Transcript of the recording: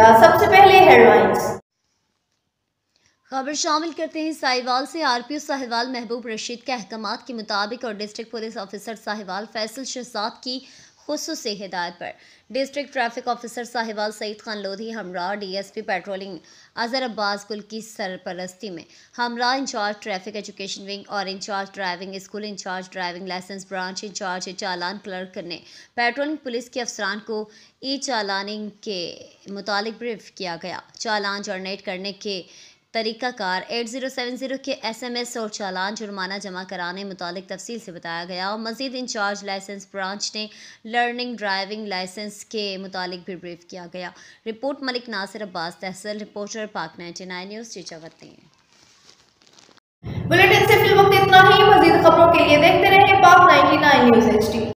जाएगा सबसे पहले हेडलाइंस खबर शामिल करते हैं साहिवाल से आरपीओ साहिवाल महबूब रशीद के अहकाम के मुताबिक और district police officer Sahiwal Faisal Shahzad की खसूस हिदायत पर district traffic officer Sahiwal Saeed Khan Lodhi हमरा डीएसपी पेट्रोलिंग अजहर अब्बास गुल की सरपरस्ती में हमरा इंचार्ज ट्रैफिक एजुकेशन विंग और incharge driving school incharge driving licence branch incharge challan clerk ने पेट्रोलिंग पुलिस के अफसरान को ई चालानिंग के मुतालिक ब्रीफ किया गया चालान जनरेट करने के तरीक़ाकार एट ज़ीरो सेवन ज़ीरो के एस एम एस और चालान जुर्माना जमा कराने मुतालिक तफसील से बताया गया और मजीद इंचार्ज लाइसेंस ब्रांच ने लर्निंग ड्राइविंग लाइसेंस के मुतालिक भी ब्रीफ किया गया रिपोर्ट मलिक नासिर अब्बास तहसील reporter Pak ninety nine news हैं